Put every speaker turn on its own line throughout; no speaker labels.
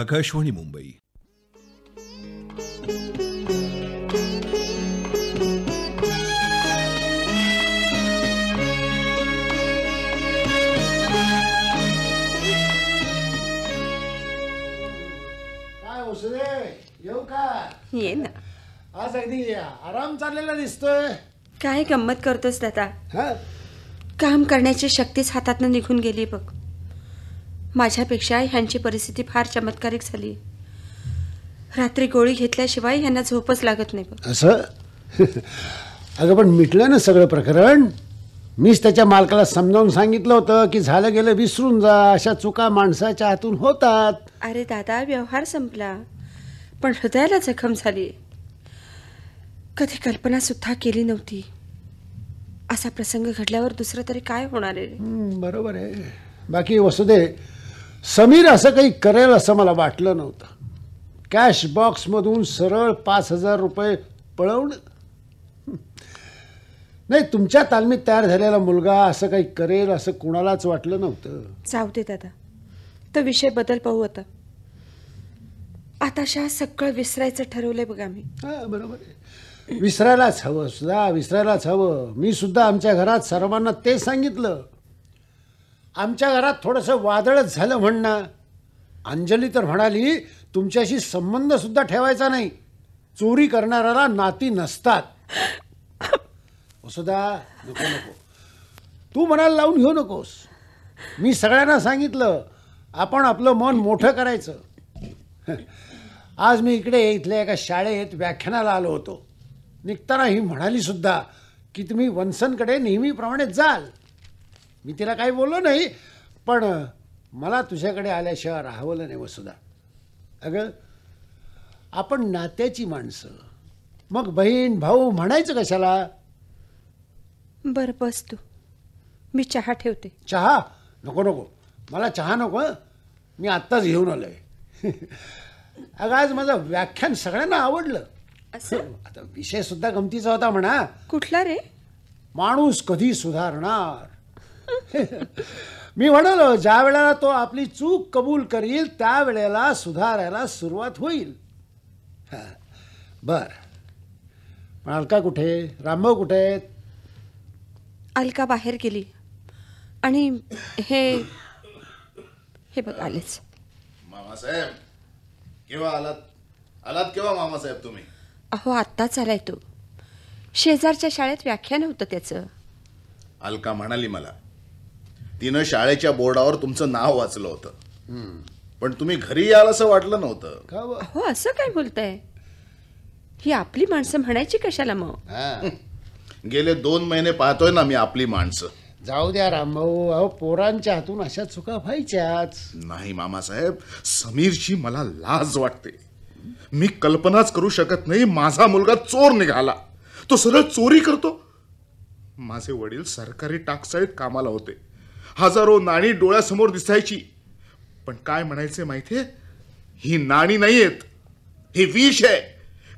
आकाशवाणी मुंबई
काय औषधे येऊ का ये ना आज अगदी आराम चाललेला दिसतोय
काय गंमत करतोस दादा काम करण्याची शक्तीच हातातनं निघून गेली बघ माझ्यापेक्षा ह्यांची परिस्थिती फार चमत्कारिक झाली रात्री गोळी घेतल्याशिवाय यांना झोपच लागत नाही
असं अगं पण मिटलं ना सगळं प्रकरण मीच त्याच्या मालकाला समजावून सांगितलं होतं की झालं गेलं विसरून जा अशा चुका माणसाच्या हातून होतात
अरे दादा व्यवहार संपला पण हृदयाला जखम झाली कधी कल्पना सुद्धा केली नव्हती असा प्रसंग घडल्यावर दुसरं तरी काय होणार आहे बरोबर आहे
बाकी वसुदे समीर असं काही करेल असं मला वाटलं नव्हतं कॅश बॉक्समधून सरळ पाच हजार रुपये पळवणं नाही तुमच्या तालमीत तयार झालेला मुलगा असं काही करेल असं कोणालाच वाटलं नव्हतं
जाऊ दे दादा तर विषय बदल पाहू आता आता आताशा सगळं विसरायचं ठरवलंय बघा मी हा बरोबर
विसरायलाच हवं सुद्धा विसरायलाच हवं मी सुद्धा आमच्या घरात सर्वांना तेच सांगितलं आमच्या घरात थोडंसं वादळच झालं म्हणणं अंजली तर म्हणाली तुमच्याशी संबंध सुद्धा ठेवायचा नाही चोरी करणाऱ्याला नाती नसतात वसुदा नको नको तू मनाला लावून घेऊ नकोस मी सगळ्यांना सांगितलं आपण आपलं मन मोठं करायचं आज मी इकडे इथल्या एका शाळेत व्याख्यानाला आलो होतो निघताना ही म्हणाली सुद्धा की तुम्ही वनसनकडे नेहमीप्रमाणे जाल मी तिला काही बोललो नाही पण मला तुझ्याकडे आल्याशिवाय राहावलं नाही वसुधा अगं आपण नात्याची माणसं मग बहीण भाऊ म्हणायचं कशाला बर बस तू मी चहा ठेवते चहा नको नको मला चहा नको मी आत्ताच घेऊन आलो आहे अगं आज माझं व्याख्यान सगळ्यांना आवडलं असं आता विषय सुद्धा गमतीचा होता म्हणा कुठला रे माणूस कधी सुधारणार मी म्हणालो ज्या वेळेला तो आपली चूक कबूल करील त्यावेळेला सुधारायला सुरुवात होईल बर अलका कुठे रामभाऊ कुठे
अलका बाहेर गेली आणि हे हे बघ आलेच
मामासाहेब केव्हा आलात आलात केव्हा मामासाहेब तुम्ही
अहो आत्ताच आलाय तो शेजारच्या शाळेत व्याख्यान होतं त्याचं
अलका म्हणाली मला तिनं शाळेच्या बोर्डावर तुमचं नाव वाचलं होतं पण तुम्ही घरी याल असं वाटलं नव्हतं
हो असं काय बोलताय ही आपली माणसं म्हणायची कशाला मग
गेले दोन महिने पाहतोय ना मी आपली माणसं
जाऊ द्या
रामभाऊ
अहो पोरांच्या हातून अशा चुका व्हायच्याच नाही मामासाहेब समीरची मला लाज वाटते मी कल्पनाच करू शकत नाही माझा मुलगा चोर निघाला तो सरळ चोरी करतो माझे वडील सरकारी टाकसाळीत कामाला होते हजारो नाणी डोळ्यासमोर दिसायची पण काय म्हणायचे माहितीये ही नाणी नाही आहेत हे विष आहे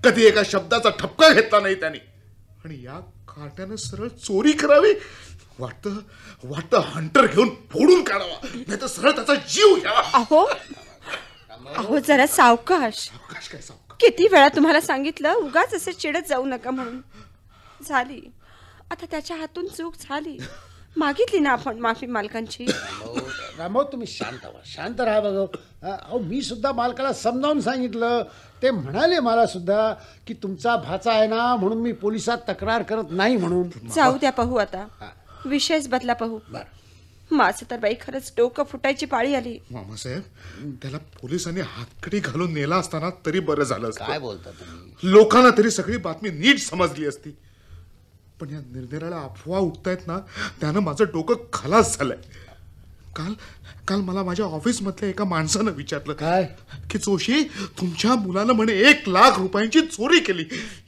कधी एका शब्दाचा ठपका घेतला नाही त्याने आणि या काट्यानं सरळ चोरी करावी वाटतं वाटतं हंटर घेऊन फोडून काढावा नाही तर सरळ त्याचा जीव घ्यावा अहो
अहो जरा सावकाश सावकाश काय सावकाश किती वेळा तुम्हाला सांगितलं उगाच असे चिडत जाऊ नका म्हणून झाली आता त्याच्या हातून चूक झाली मागितली ना आपण माफी मालकांची
रामो तुम्ही शांत व्हा शांत राहा बघ अहो मी सुद्धा मालकाला समजावून सांगितलं ते म्हणाले मला सुद्धा की तुमचा भाचा आहे ना म्हणून मी पोलिसात तक्रार करत नाही म्हणून जाऊ द्या
पाहू आता विषयच बदला पाहू माझं तर बाई खरंच डोकं फुटायची पाळी आली
मामासाहेब त्याला पोलिसांनी हातकडी घालून नेला असताना तरी बरं झालं काय बोलतात लोकांना तरी सगळी बातमी नीट समजली असती पण या निर्धाराला अफवा उठतायत ना त्यानं माझं डोकं खलास झालंय काल काल मला माझ्या ऑफिसमधल्या एका माणसानं विचारलं काय की जोशी तुमच्या मुलानं म्हणे एक लाख रुपयांची चोरी केली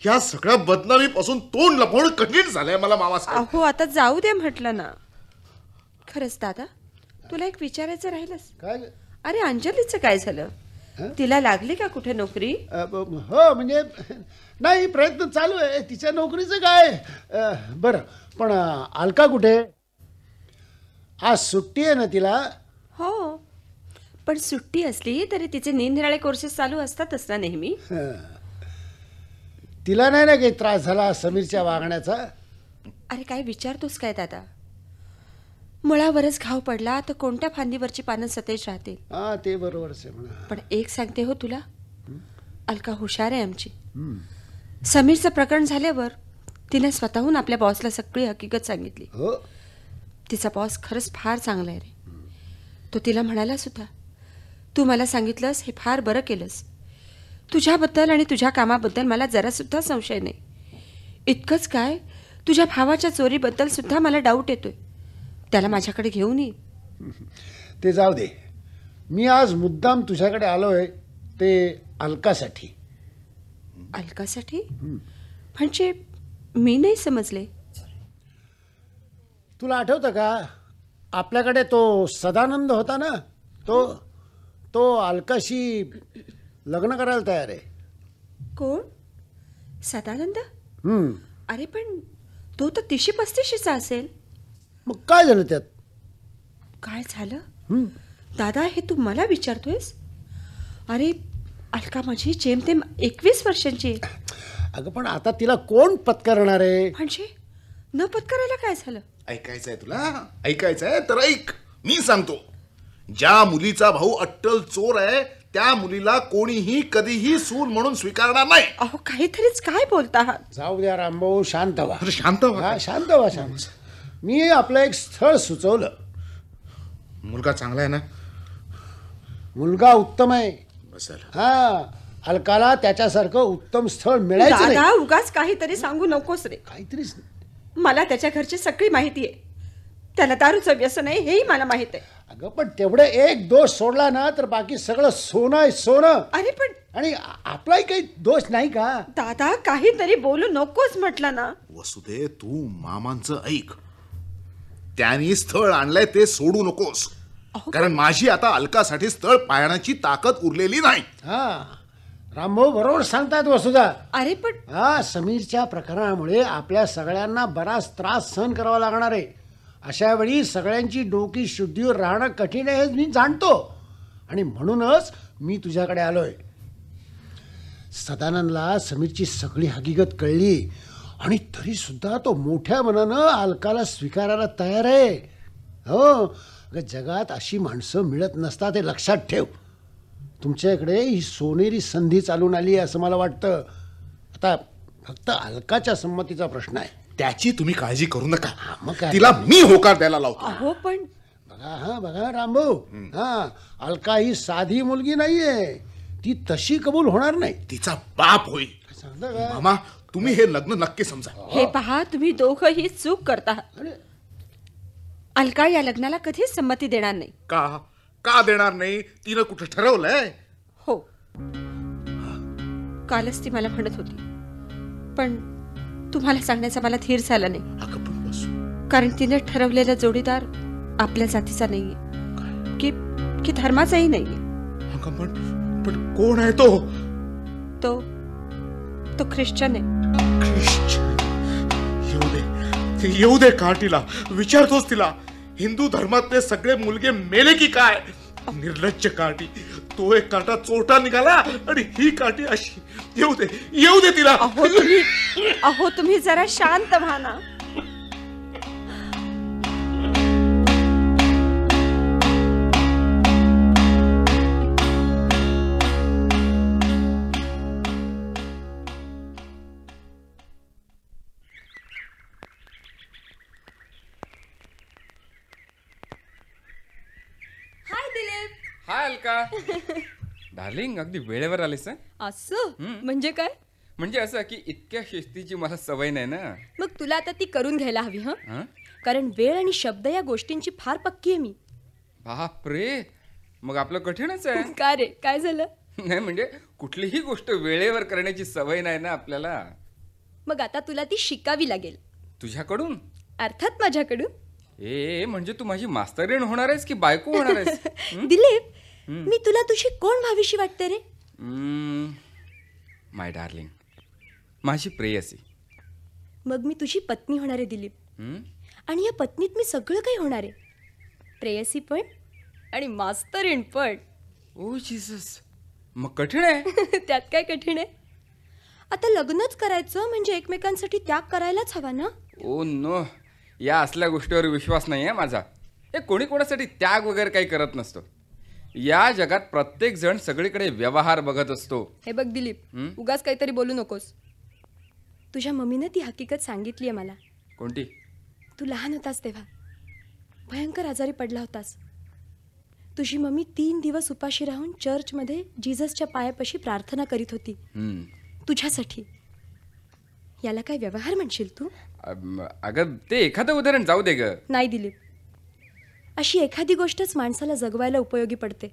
या सगळ्या बदनामीपासून तोंड लपवणं कठीण झालंय मला मामा
अहो आता जाऊ दे म्हटलं ना खरंच दादा तुला एक विचारायचं राहिलंस काय अरे अंजलीचं काय झालं तिला लागली का कुठे नोकरी हो म्हणजे नाही प्रयत्न चालू आहे
तिच्या नोकरीचं काय बर बरं पण अलका कुठे आज सुट्टी आहे ना तिला
हो पण सुट्टी असली तरी तिचे निनिराळे कोर्सेस चालू असतातच ना नेहमी
तिला नाही ना काही त्रास झाला समीरच्या वागण्याचा
अरे काय विचारतोस काय दादा मुळावरच घाव पडला तर कोणत्या फांदीवरची पानं सतेज राहतील ते बरोबरच पण एक सांगते हो तुला अलका हुशार आहे आमची समीरचं प्रकरण झाल्यावर तिने स्वतःहून आपल्या बॉसला सगळी हकीकत सांगितली हो. तिचा बॉस खरंच फार चांगला आहे रे तो तिला म्हणाला सुद्धा तू मला सांगितलंस हे फार बरं केलंस तुझ्याबद्दल आणि तुझ्या कामाबद्दल मला जरासुद्धा संशय नाही इतकंच काय तुझ्या भावाच्या चोरीबद्दल सुद्धा मला डाऊट येतोय त्याला माझ्याकडे घेऊन ये
ते जाऊ दे मी आज मुद्दाम तुझ्याकडे आलोय ते अलकासाठी
अलकासाठी म्हणजे मी नाही समजले तुला आठवतं का
आपल्याकडे तो सदानंद होता ना तो तो अलकाशी लग्न करायला तयार आहे
कोण सदानंद अरे पण तो तर तिशी पस्तीशीचा असेल मग काय झालं त्यात काय झालं दादा हे तू मला विचारतोयस अरे अलका माझी जेमतेम एकवीस वर्षांची अगं पण आता तिला कोण
पत्करणार आहे
म्हणजे न पत्करायला काय झालं ऐकायचंय तुला
ऐकायचंय तर ऐक मी सांगतो ज्या मुलीचा भाऊ अट्टल चोर आहे त्या मुलीला कोणीही कधीही सून म्हणून स्वीकारणार नाही अहो काहीतरीच काय बोलता जाऊ
द्या भाऊ शांत व्हा शांत व्हा. शांत व्हा शांत मी आपलं एक स्थळ सुचवलं मुलगा चांगला आहे ना मुलगा उत्तम आहे हा हलकाला त्याच्यासारखं उत्तम स्थळ मिळायचं
उगाच काहीतरी सांगू नकोस रे काहीतरीच मला त्याच्या घरची सगळी माहिती आहे त्याला दारूचं व्यसन आहे हेही मला माहित आहे
अगं पण तेवढं एक दोष सोडला ना तर बाकी सगळं सोनं आहे
सोनं अरे पण आणि आपलाही काही दोष नाही का दादा काहीतरी बोलू नकोस म्हटला ना
वसुदे तू मामांचं ऐक त्यांनी स्थळ आणलंय ते सोडू नकोस कारण माझी आता अलकासाठी स्थळ पाहण्याची ताकद उरलेली नाही
हा रामभाऊ बरोबर सांगतात वसुधा अरे पण हा समीरच्या प्रकरणामुळे आपल्या सगळ्यांना बराच त्रास सहन करावा लागणार आहे अशा वेळी सगळ्यांची डोकी शुद्धीवर राहणं कठीण आहे हे मी जाणतो आणि म्हणूनच मी तुझ्याकडे आलोय सदानंदला समीरची सगळी हकीकत कळली आणि तरी सुद्धा तो मोठ्या मनानं अलकाला स्वीकारायला तयार आहे हो अगं जगात अशी माणसं मिळत नसतात हे लक्षात ठेव तुमच्याकडे ही सोनेरी संधी चालून आली आहे असं मला वाटतं आता फक्त अलकाच्या संमतीचा प्रश्न आहे त्याची तुम्ही काळजी करू नका मग तिला मी होकार द्यायला लावतो अहो पण बघा हा बघा रामभाऊ हा अलका ही साधी मुलगी नाहीये
ती तशी कबूल होणार नाही तिचा बाप होईल
सांगता मामा
तुम्ही हे लग्न नक्की समजा हे
पहा तुम्ही दोघंही चूक करता अरे अलका या लग्नाला कधीच संमती देणार नाही
का का देणार नाही तिनं कुठं ठरवलंय
हो कालच ती मला म्हणत होती पण तुम्हाला सांगण्याचा मला धीर झाला नाही कारण तिने ठरवलेला जोडीदार आपल्या जातीचा नाहीये की की धर्माचाही नाहीये
पण कोण आहे तो
तो तो ख्रिश्चन आहे ख्रिश्चन
येऊ दे येऊ दे का तिला विचारतोस तिला हिंदू धर्मातले सगळे मुलगे मेले की काय निर्लज्ज काटी तो एक काटा चोटा
निघाला आणि ही काठी अशी येऊ दे येऊ दे तिला अहो तुम्ही अहो तुम्ही जरा शांत व्हा
डार्लिंग अगदी वेळेवर आलेस
असं म्हणजे काय
म्हणजे असं की इतक्या शिस्तीची मला सवय नाही ना
मग तुला आता ती करून घ्यायला हवी हा कारण वेळ आणि शब्द या गोष्टींची फार पक्की आहे मी
बाप रे मग आपलं कठीणच आहे
का रे काय झालं
नाही म्हणजे कुठलीही गोष्ट वेळेवर करण्याची सवय नाही ना आपल्याला
मग आता तुला ती शिकावी लागेल तुझ्याकडून अर्थात माझ्याकडून
ए म्हणजे तू माझी मास्तरीण होणार आहेस की बायको होणार आहेस
दिलीप मी तुला तुझी कोण भावीशी वाटते रे
माय डार्लिंग माझी प्रेयसी
मग मी तुझी पत्नी होणार आहे दिलीप आणि या पत्नीत मी सगळं काही होणार आहे प्रेयसी पण आणि इन पण ओ जीसस मग कठीण आहे त्यात काय कठीण आहे आता लग्नच करायचं म्हणजे एकमेकांसाठी त्याग करायलाच हवा ना
ओ नो या असल्या गोष्टीवर विश्वास नाही आहे माझा हे कोणी कोणासाठी त्याग वगैरे काही करत नसतो या जगात प्रत्येक जण सगळीकडे व्यवहार बघत असतो
हे बघ दिलीप उगाच काहीतरी बोलू नकोस तुझ्या मम्मीने ती हकीकत सांगितली आहे मला कोणती तू लहान होतास तेव्हा भयंकर आजारी पडला होतास तुझी मम्मी तीन दिवस उपाशी राहून चर्चमध्ये जीजसच्या पायापाशी प्रार्थना करीत होती तुझ्यासाठी याला काय व्यवहार म्हणशील तू
अगं ते एखादं उदाहरण जाऊ दे ग
नाही दिलीप अशी एखादी गोष्टच माणसाला जगवायला उपयोगी पडते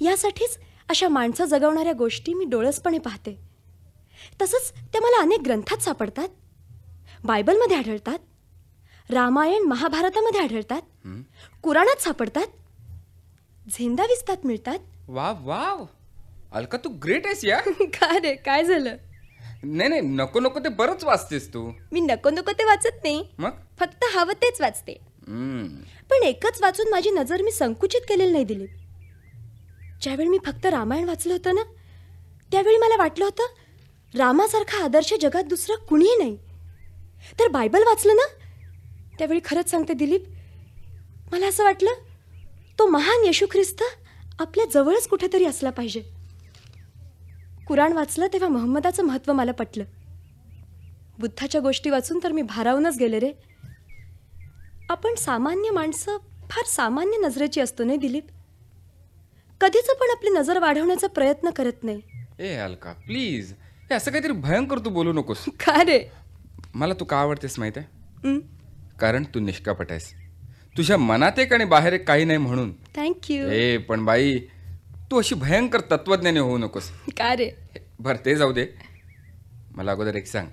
यासाठीच अशा माणसं जगवणाऱ्या गोष्टी मी डोळसपणे पाहते तसंच त्या मला अनेक ग्रंथात सापडतात बायबलमध्ये आढळतात रामायण महाभारतामध्ये आढळतात
कुराणात सापडतात झेंदा विस्तात मिळतात वाव वाव अलका तू ग्रेट आहेस या का रे काय झालं नाही नाही नको नको ते बरंच वाचतेस तू मी नको नको ते वाचत नाही मग फक्त हवं तेच वाचते
पण एकच वाचून माझी नजर मी संकुचित केलेली नाही दिली ज्यावेळी मी फक्त रामायण वाचलं होतं ना त्यावेळी मला वाटलं होतं रामासारखा आदर्श जगात दुसरा कुणीही नाही तर बायबल वाचलं ना त्यावेळी खरंच सांगते दिलीप मला असं वाटलं तो महान येशू ख्रिस्त आपल्या जवळच कुठेतरी असला पाहिजे कुराण वाचलं तेव्हा महम्मदाचं महत्त्व मला पटलं बुद्धाच्या गोष्टी वाचून तर मी भारावूनच गेले रे आपण सामान्य माणसं फार सामान्य नजरेची असतो नाही दिलीप कधीच पण आपली नजर वाढवण्याचा प्रयत्न करत नाही
ए अलका प्लीज हे असं काहीतरी भयंकर तू बोलू नकोस का रे मला तू का आवडतेस माहित
आहे
कारण तू निष्कापट आहेस तुझ्या मनात एक आणि बाहेर एक काही नाही म्हणून
थँक्यू ए
पण बाई तू अशी भयंकर तत्वज्ञानी होऊ नकोस का रे बर ते जाऊ दे मला अगोदर एक सांग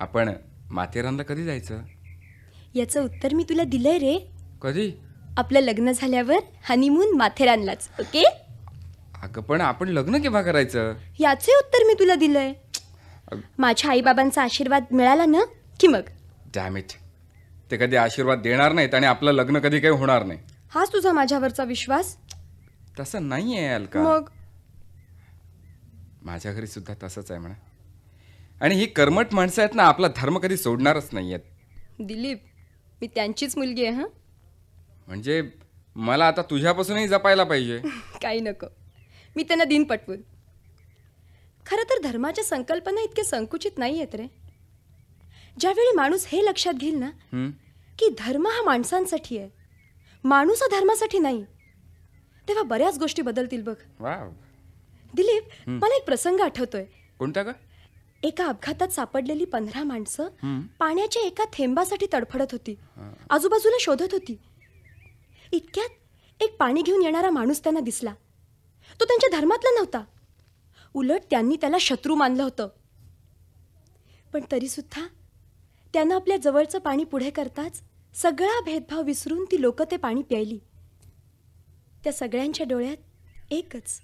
आपण माथेरानला कधी जायचं
याचं उत्तर मी तुला दिलंय रे कधी आपलं लग्न झाल्यावर हनीमून माथेरानलाच ओके
अगं पण आपण लग्न केव्हा करायचं
याचे उत्तर मी तुला दिलंय माझ्या बाबांचा आशीर्वाद मिळाला ना की मग
डॅमिट ते कधी आशीर्वाद देणार नाहीत आणि आपलं लग्न कधी काही होणार नाही
हाच तुझा माझ्यावरचा विश्वास
तसं नाही आहे अलका मग माझ्या घरी सुद्धा तसंच आहे म्हणा आणि ही कर्मट माणसं आहेत ना आपला धर्म कधी सोडणारच नाही
आहेत दिलीप मी त्यांचीच मुलगी आहे हा
म्हणजे मला आता तुझ्यापासूनही जपायला पाहिजे
काही नको मी त्यांना दिन पटवून खरं तर धर्माच्या संकल्पना इतके संकुचित नाही आहेत रे ज्यावेळी माणूस हे लक्षात घेईल ना की धर्म हा माणसांसाठी आहे माणूस हा धर्मासाठी नाही तेव्हा बऱ्याच गोष्टी बदलतील बघ वा दिलीप मला एक प्रसंग आठवतोय कोणता का एका अपघातात सापडलेली पंधरा माणसं पाण्याच्या एका थेंबासाठी तडफडत होती आजूबाजूला शोधत होती इतक्यात एक पाणी घेऊन येणारा माणूस त्यांना दिसला तो त्यांच्या धर्मातला नव्हता उलट त्यांनी त्याला शत्रू मानलं होतं पण तरी सुद्धा त्यांना आपल्या जवळचं पाणी पुढे करताच सगळा भेदभाव विसरून ती लोक ते पाणी प्यायली त्या सगळ्यांच्या डोळ्यात एकच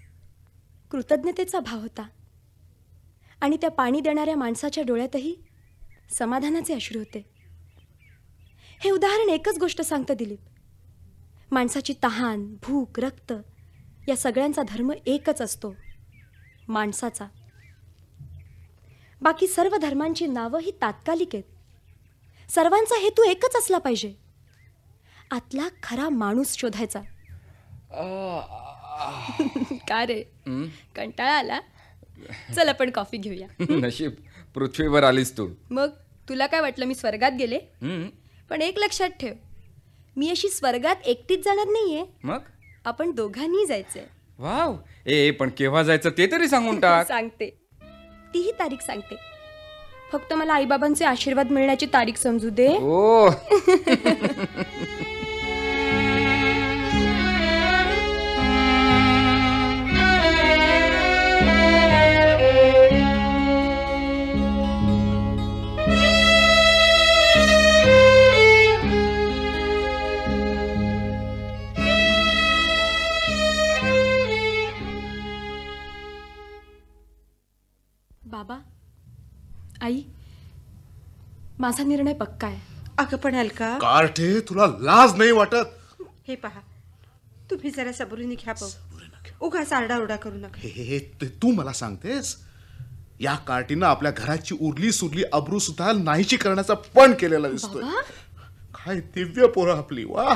कृतज्ञतेचा भाव होता आणि त्या पाणी देणाऱ्या माणसाच्या डोळ्यातही समाधानाचे अश्रू होते हे उदाहरण एकच गोष्ट सांगतं दिलीप माणसाची तहान भूक रक्त या सगळ्यांचा धर्म एकच असतो माणसाचा बाकी सर्व धर्मांची नावं ही तात्कालिक आहेत सर्वांचा हेतू एकच असला पाहिजे आतला खरा माणूस शोधायचा का रे कंटाळा आला चल आपण कॉफी घेऊया
नशीब पृथ्वीवर आलीस तू
मग तुला काय वाटलं मी स्वर्गात गेले पण एक लक्षात ठेव मी अशी स्वर्गात एकटीच जाणार नाहीये मग आपण दोघांनी जायचंय
वाव ए पण केव्हा जायचं ते तरी सांगून टाक
सांगते तीही तारीख सांगते फक्त मला आईबाबांचे आशीर्वाद मिळण्याची तारीख समजू दे
ओ हो.
माझा निर्णय पक्का आहे अगं पण अलका
कार्ठे तुला लाज नाही वाटत
हे पहा तुम्ही जरा सबुरीने घ्या पाहू उगाच आरडाओरडा करू नका
हे हे हे तू मला सांगतेस या कार्टीनं आपल्या घराची उरली सुरली अब्रू सुद्धा नाहीशी करण्याचा पण केलेला दिसतो काय दिव्य पोर आपली वा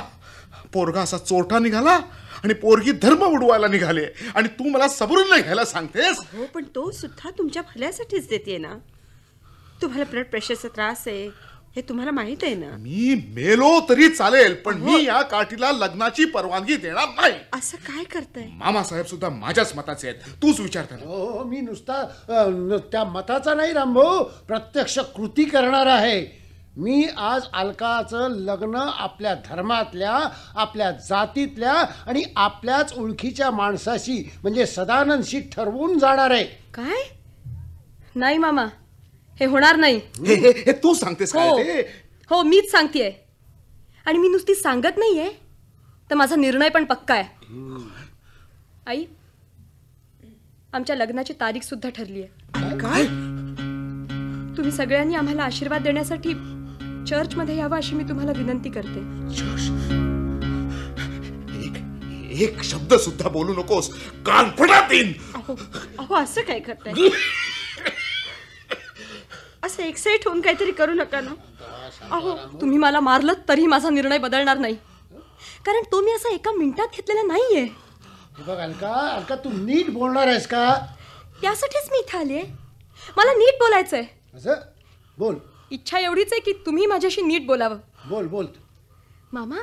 पोरगा असा चोरटा निघाला आणि पोरगी धर्म उडवायला निघाले आणि तू मला सबरून नाही घ्यायला सांगतेस
हो पण तो सुद्धा तुमच्या भल्यासाठीच देते ना तुम्हाला ब्लड प्रेशरचा त्रास आहे हे तुम्हाला माहित आहे ना
मी मेलो तरी चालेल पण मी या काठीला लग्नाची परवानगी देणार
नाही असं काय करताय
मामासाहेब सुद्धा माझ्याच मताचे आहेत तूच विचार
हो, हो मी नुसता त्या मताचा नाही रामभाऊ प्रत्यक्ष कृती करणार आहे मी आज अलकाचं लग्न आपल्या धर्मातल्या आपल्या जातीतल्या आणि आपल्याच ओळखीच्या माणसाशी म्हणजे सदानंदशी ठरवून जाणार आहे काय
नाही मामा हे होणार
नाही तू सांगतेस हो
हो मीच सांगतेय आणि मी नुसती सांगत नाहीये तर माझा निर्णय पण पक्का आहे आई आमच्या लग्नाची तारीख सुद्धा ठरली आहे काय तुम्ही सगळ्यांनी आम्हाला आशीर्वाद देण्यासाठी चर्च मध्ये यावं अशी मी तुम्हाला विनंती करते
एक एक शब्द सुद्धा बोलू नकोस कान
अहो असं काय करताय असं एक्साइट होऊन काहीतरी करू नका ना अहो
तुम्ही मला मारलं तरी माझा निर्णय बदलणार नाही कारण तो मी असा एका मिनिटात घेतलेला नाहीये
तू नीट बोलणार
आहेस का त्यासाठीच मी इथे आले मला नीट बोलायचंय बोल इच्छा एवढीच आहे की तुम्ही माझ्याशी नीट बोलावं बोल बोल मामा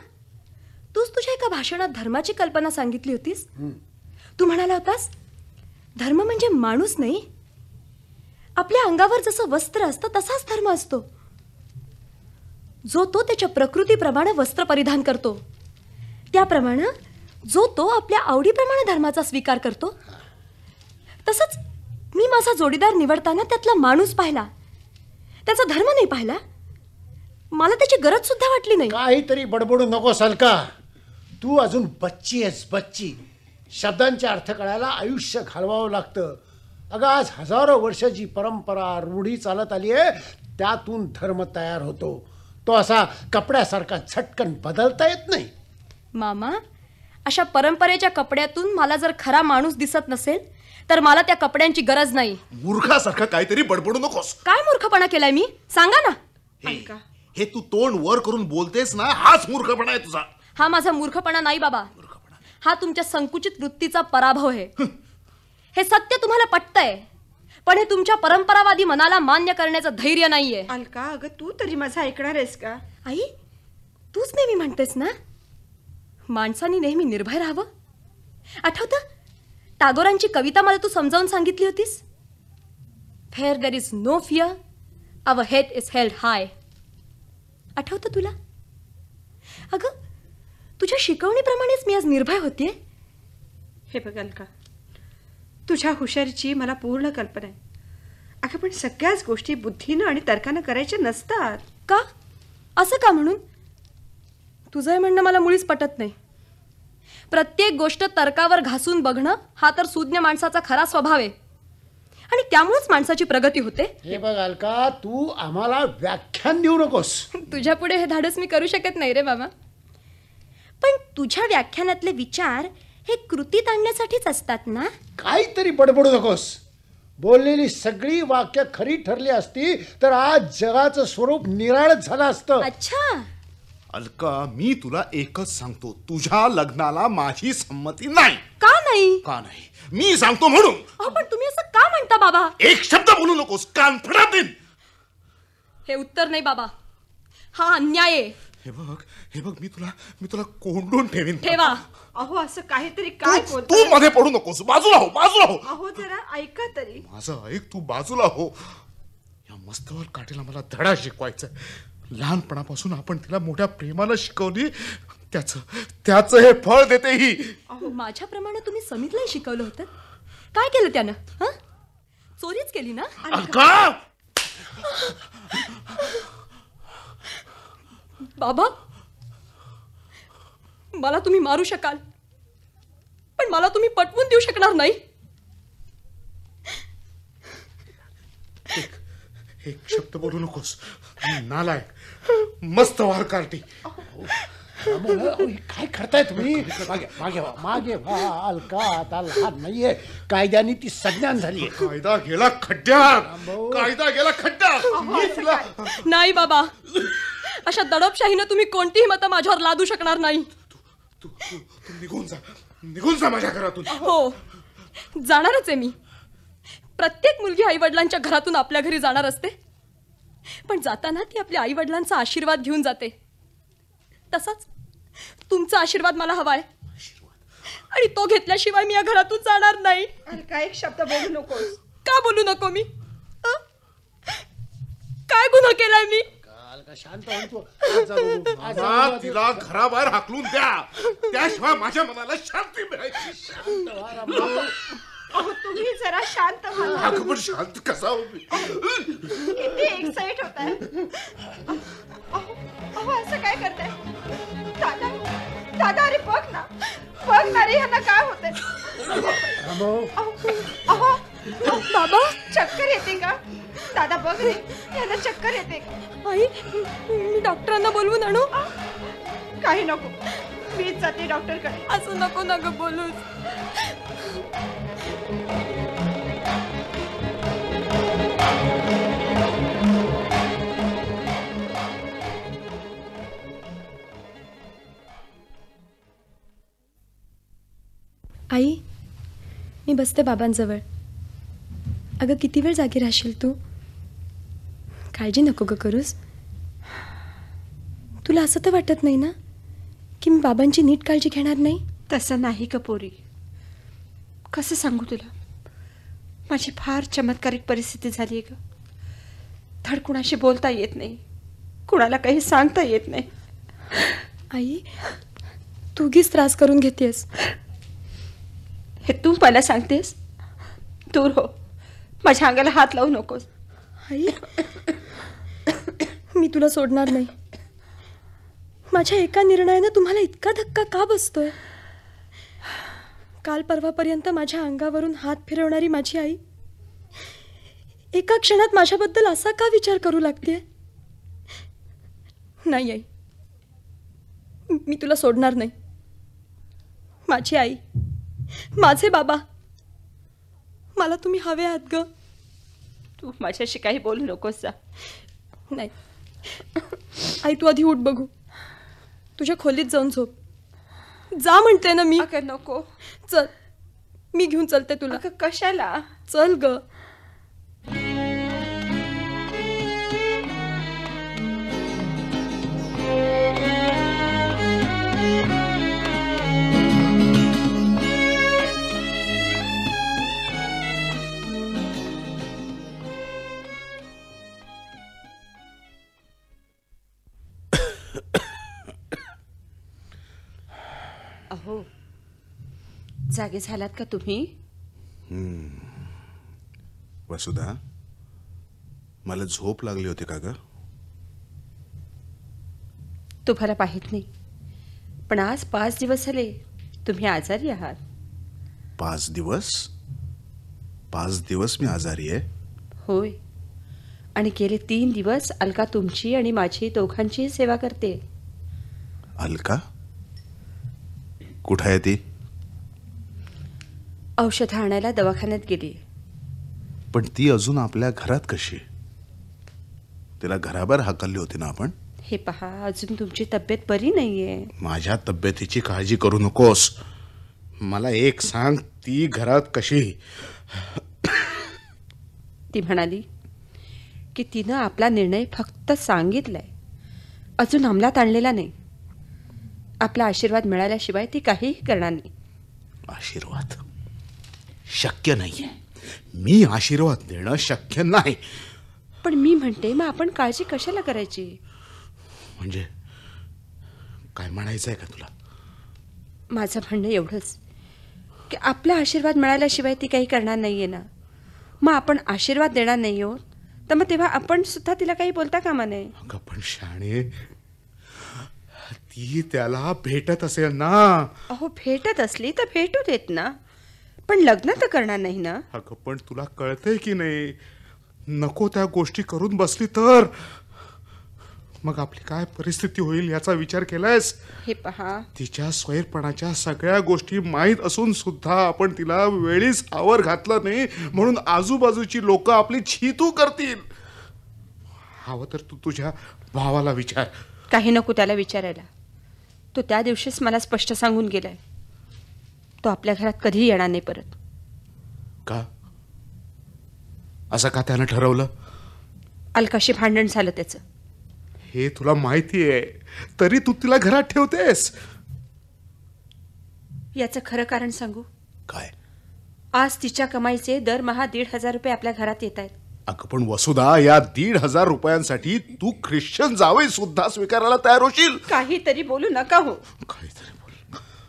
तूच तुझ्या एका भाषणात धर्माची कल्पना सांगितली होतीस तू म्हणाला होतास धर्म म्हणजे माणूस नाही आपल्या अंगावर जसं वस्त्र असतं तसाच धर्म असतो जो तो त्याच्या प्रकृतीप्रमाणे वस्त्र परिधान करतो त्याप्रमाणे जो तो आपल्या आवडीप्रमाणे धर्माचा स्वीकार करतो तसंच मी माझा जोडीदार निवडताना त्यातला माणूस पाहिला त्याचा
धर्म नाही पाहिला मला त्याची गरज सुद्धा वाटली नाही काहीतरी बडबडू नको सलका तू अजून बच्ची आहेस बच्ची शब्दांच्या अर्थ कळायला आयुष्य घालवावं लागतं अगं आज हजारो वर्षाची परंपरा रूढी चालत आली आहे त्यातून धर्म तयार होतो तो असा कपड्यासारखा झटकन बदलता येत नाही
मामा अशा परंपरेच्या कपड्यातून मला जर खरा माणूस दिसत नसेल तर मला त्या कपड्यांची गरज नाही
मूर्खासारखा काहीतरी बडबडू नकोस
काय मूर्खपणा केलाय मी सांगा ना
हे, हे तू तोंड वर करून बोलतेस ना हाच मूर्खपणा आहे तुझा
हा माझा मूर्खपणा नाही बाबा हा तुमच्या संकुचित वृत्तीचा पराभव आहे हे सत्य तुम्हाला पटतंय पण हे तुमच्या परंपरावादी मनाला मान्य करण्याचं धैर्य नाहीये अलका
अगं तू तरी माझा ऐकणार आहेस का
आई तूच नेहमी म्हणतेस ना माणसानी नेहमी निर्भय राहावं आठवतं टागोरांची कविता मला तू समजावून सांगितली होतीस fair there is no fear of head is held high आठवतं तुला अगं
तुझ्या शिकवणीप्रमाणेच मी आज निर्भय होतीये हे बघाल का तुझ्या हुशारीची मला पूर्ण कल्पना आहे अगं पण सगळ्याच गोष्टी बुद्धीनं आणि तर्कानं करायच्या नसतात का असं का म्हणून तुझं म्हणणं मला मुळीच
पटत नाही प्रत्येक गोष्ट तर्कावर घासून बघणं हा तर सुज्ञ माणसाचा खरा स्वभाव आहे आणि त्यामुळेच माणसाची प्रगती होते
हे बघाल का तू आम्हाला
व्याख्यान देऊ नकोस तुझ्या पुढे हे धाडस मी करू शकत नाही रे बाबा
पण तुझ्या व्याख्यानातले विचार हे कृतीत आणण्यासाठीच असतात ना काहीतरी बडबड नकोस बोललेली सगळी वाक्य खरी ठरली असती तर आज
जगाचं स्वरूप निराळ झालं असतं अच्छा अलका मी तुला एकच सांगतो तुझ्या लग्नाला माझी संमती नाही का नाही का नाही मी सांगतो म्हणून पण तुम्ही असं का म्हणता बाबा एक शब्द बोलू नकोस कान देईन
हे उत्तर नाही बाबा हा अन्याय हे
बघ हे बघ मी तुला मी तुला कोंडून ठेवीन
ठेवा अहो असं काहीतरी काय
तू मध्ये पडू नकोस बाजूला हो बाजूला हो
अहो जरा ऐका तरी माझं
ऐक तू बाजूला हो या मस्तवर काठीला मला धडा शिकवायचा लहानपणापासून आपण तिला मोठ्या प्रेमाला शिकवली त्याच त्याच हे फळ देते ही
माझ्याप्रमाणे तुम्ही समितला शिकवलं होतं काय केलं त्यानं हं? चोरीच केली ना का बाबा मला तुम्ही मारू शकाल पण मला तुम्ही पटवून देऊ शकणार नाही
एक शब्द बोलू नकोस नालायक मस्त वार कार्टी काय
करताय तुम्ही मागे मागे वा मागे नाहीये कायद्याने
ती संज्ञान झाली कायदा गेला खड्ड्या कायदा गेला खड्ड्या
नाही बाबा अशा दडपशाहीनं तुम्ही कोणतीही मतं माझ्यावर लादू शकणार नाही तू
निघून जा निघून जा माझ्या घरातून
हो जाणारच आहे मी प्रत्येक मुलगी आई वडिलांच्या घरातून आपल्या घरी जाणार असते पण जाताना ती आपल्या आई वडिलांचा आशीर्वाद घेऊन जाते तसाच तुमचा आशीर्वाद मला हवाय आणि तो घेतल्याशिवाय मी या घरातून जाणार नाही काय एक
शब्द बोलू नको का बोलू नको मी काय गुन्हा केलाय मी
नका शांत
म्हणतो
तिला घराबाहेर हाकलून द्या त्याशिवाय माझ्या मनाला शांती मिळायची
शांत व्हा तुम्ही जरा शांत व्हा पण
शांत कसा हो मी
किती एक्साइट होत आहे अहो असं काय करताय दादा दादा अरे बघ ना बघ ना रे यांना काय होतंय अहो बाबा चक्कर येते का दादा बघ रे चक्कर येते आई मी डॉक्टरांना बोलवून आणू काही नको मीच जाते डॉक्टरकडे असं नको ना ग
आई मी बसते बाबांजवळ अगं किती वेळ जागी राहशील तू काळजी नको ग करूस तुला असं तर वाटत नाही ना की मी बाबांची
नीट काळजी घेणार नाही तसं नाही का पोरी कसं सांगू तुला माझी फार चमत्कारिक परिस्थिती झाली आहे ग धड कुणाशी बोलता येत नाही कुणाला काही सांगता येत नाही आई तू घीच त्रास करून घेतेस हे तू मला सांगतेस दूर हो माझ्या अंगाला हात लावू नकोस आई
मी तुला सोडणार नाही माझ्या एका निर्णयानं तुम्हाला इतका धक्का का बसतोय काल परवापर्यंत माझ्या अंगावरून हात फिरवणारी माझी आई एका क्षणात माझ्याबद्दल असा का विचार करू लागते नाही आई मी तुला सोडणार नाही
माझी आई माझे बाबा मला तुम्ही हवे आहात ग तू माझ्याशी काही बोलू नकोस जा
नाही आई तू आधी उठ बघू तुझ्या खोलीत जाऊन झोप जा म्हणते ना मी नको चल मी घेऊन चलते तुला कशाला
चल ग जागे झालात का तुम्ही
वसुधा मला झोप लागली होती का ग
तुम्हाला पाहित नाही पण आज पाच दिवस झाले तुम्ही आजारी आहात
पाच दिवस पाच दिवस मी आजारी आहे
होय आणि गेले तीन दिवस अलका तुमची आणि माझी दोघांची सेवा करते
अलका कुठे आहे ती
औषध आणायला दवाखान्यात गेली
पण ती अजून आपल्या घरात कशी तिला घराबाहेर हाकलली होती ना आपण
हे पहा अजून तुमची तब्येत बरी नाहीये
माझ्या तब्येतीची काळजी करू नकोस मला एक सांग ती घरात कशी
ती म्हणाली की तिनं आपला निर्णय फक्त सांगितलाय अजून अंमलात आणलेला नाही आपला आशीर्वाद मिळाल्याशिवाय ती काहीही करणार नाही
आशीर्वाद शक्य नाही मी आशीर्वाद देणं शक्य नाही
पण मी म्हणते मग आपण काळजी कशाला करायची
म्हणजे काय म्हणायचं आहे का तुला
माझं म्हणणं एवढंच की आपला आशीर्वाद मिळाल्याशिवाय ती काही करणार नाही आहे ना मग आपण आशीर्वाद देणार नाही हो तर मग तेव्हा आपण सुद्धा तिला काही बोलता कामा नये
पण शाणे ती त्याला भेटत असेल ना
अहो भेटत असली तर भेटू देत ना पण लग्न तर करणार नाही ना
अगं पण तुला कळतय की नाही नको त्या गोष्टी करून बसली तर मग आपली काय परिस्थिती होईल याचा विचार केलायस हे पहा तिच्या स्वयंपणाच्या सगळ्या गोष्टी माहीत असून सुद्धा आपण तिला वेळीच आवर घातला नाही म्हणून आजूबाजूची लोक आपली छीतू करतील हवं तर तू तुझ्या भावाला विचार
काही नको त्याला विचारायला तो त्या दिवशीच मला स्पष्ट सांगून गेलाय तो आपल्या घरात कधी येणार नाही परत
का असं का त्यानं ठरवलं
अलकाशी भांडण झालं त्याचं
हे तुला माहिती आहे तरी तू तिला घरात ठेवतेस
याचं खरं कारण सांगू काय आज तिच्या कमाईचे दरमहा दीड हजार रुपये आपल्या घरात येत आहेत
अगं पण वसुधा या दीड हजार रुपयांसाठी तू ख्रिश्चन जावे सुद्धा स्वीकारायला तयार होशील
काहीतरी बोलू नका हो काय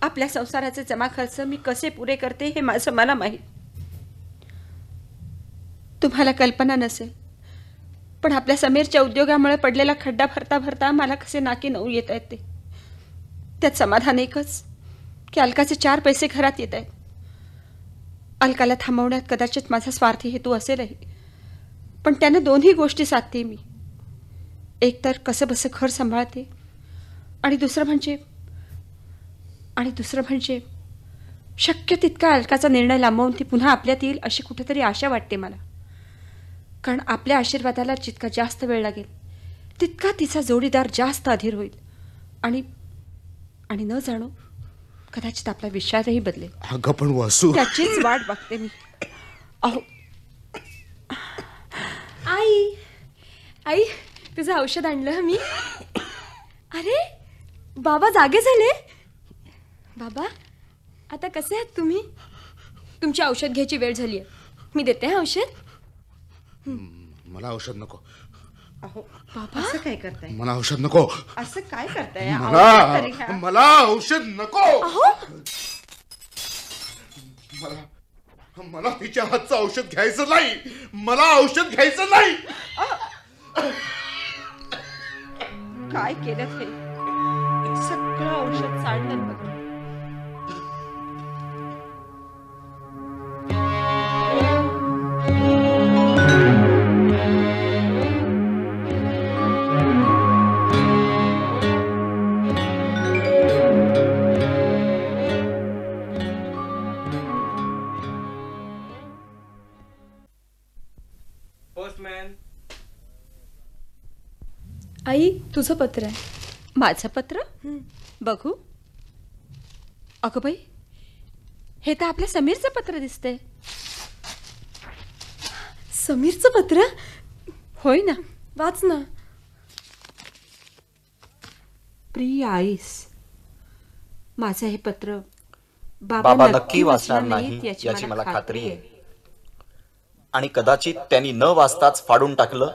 आपल्या संसाराचे जमा खर्च मी कसे पुरे करते हे माझं मला माहीत तुम्हाला कल्पना नसेल पण आपल्या समीरच्या उद्योगामुळे पडलेला खड्डा भरता भरता मला कसे नाकी नऊ येत आहेत ते त्यात समाधान एकच की अलकाचे चार पैसे घरात येत आहेत अलकाला थांबवण्यात कदाचित माझा स्वार्थी हेतू असेलही पण त्यानं दोन्ही गोष्टी साधते मी एकतर कसं बसं घर सांभाळते आणि दुसरं म्हणजे आणि दुसरं म्हणजे शक्य तितका अलकाचा निर्णय लांबवून ती पुन्हा आपल्यात येईल अशी कुठेतरी आशा वाटते मला कारण आपल्या आशीर्वादाला जितका जास्त वेळ लागेल तितका तिचा जोडीदार जास्त अधीर होईल आणि आणि न जाणो कदाचित आपला विश्वासही बदलेल
पण वासू त्याचीच
वाट बघते मी अहो आई आई
तुझं औषध आणलं मी अरे बाबा जागे झाले बाबा आता कसे आहात तुम्ही तुमची औषध घ्यायची वेळ झाली आहे मी देते औषध
मला औषध नको
अहो बाबा
असं काय करताय मला औषध नको असं काय करताय मला मला औषध नको मला मला तिच्या हातचं औषध घ्यायचं नाही मला औषध घ्यायचं नाही
काय केलं ते सगळं औषध चाललं तुझं पत्र आहे माझं पत्र बघू अगं बाई हे तर आपल्या समीरचं पत्र दिसतंय समीरचं पत्र होय ना वाच ना प्रिय आईस माझं हे पत्र बाबा नक्की वाचणार नाही याची मला खात्री आहे
आणि कदाचित त्यांनी न वाचताच फाडून टाकलं